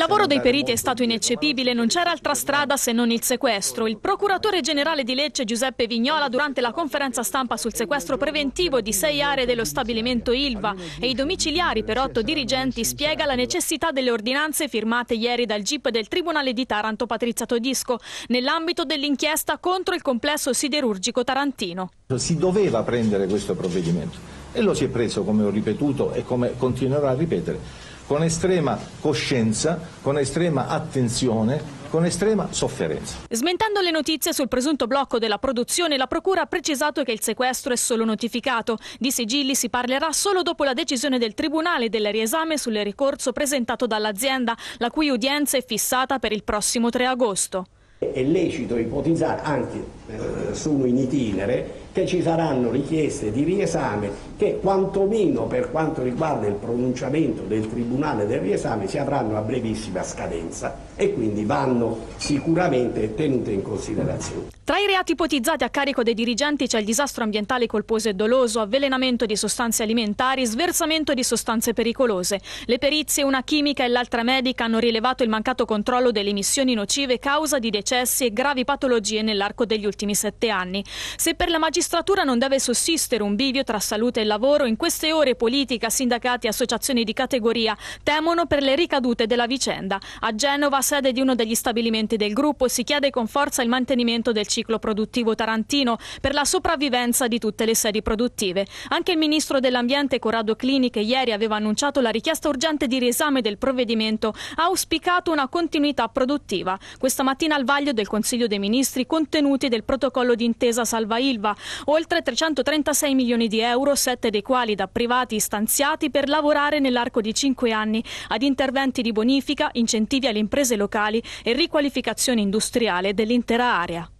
lavoro dei periti è stato ineccepibile, non c'era altra strada se non il sequestro. Il procuratore generale di Lecce Giuseppe Vignola durante la conferenza stampa sul sequestro preventivo di sei aree dello stabilimento Ilva e i domiciliari per otto dirigenti spiega la necessità delle ordinanze firmate ieri dal GIP del Tribunale di Taranto Patrizia Todisco nell'ambito dell'inchiesta contro il complesso siderurgico tarantino. Si doveva prendere questo provvedimento e lo si è preso, come ho ripetuto e come continuerò a ripetere con estrema coscienza, con estrema attenzione con estrema sofferenza. Smentendo le notizie sul presunto blocco della produzione, la Procura ha precisato che il sequestro è solo notificato. Di sigilli si parlerà solo dopo la decisione del Tribunale del riesame sul ricorso presentato dall'azienda, la cui udienza è fissata per il prossimo 3 agosto. È lecito ipotizzare, anche eh, sono in itinere, che ci saranno richieste di riesame che quantomeno per quanto riguarda il pronunciamento del Tribunale del riesame si avranno a brevissima scadenza e quindi vanno sicuramente tenute in considerazione. Tra i reati ipotizzati a carico dei dirigenti c'è il disastro ambientale colposo e doloso, avvelenamento di sostanze alimentari, sversamento di sostanze pericolose. Le perizie, una chimica e l'altra medica, hanno rilevato il mancato controllo delle emissioni nocive causa di decessi e gravi patologie nell'arco degli ultimi sette anni. Se per la magistratura magistratura non deve sussistere un bivio tra salute e lavoro. In queste ore politica, sindacati e associazioni di categoria temono per le ricadute della vicenda. A Genova, sede di uno degli stabilimenti del gruppo, si chiede con forza il mantenimento del ciclo produttivo tarantino per la sopravvivenza di tutte le sedi produttive. Anche il ministro dell'Ambiente Corrado Clini, che ieri aveva annunciato la richiesta urgente di riesame del provvedimento, ha auspicato una continuità produttiva. Questa mattina al vaglio del Consiglio dei Ministri contenuti del protocollo d'intesa Salva Ilva oltre 336 milioni di euro, sette dei quali da privati stanziati per lavorare nell'arco di cinque anni ad interventi di bonifica, incentivi alle imprese locali e riqualificazione industriale dell'intera area.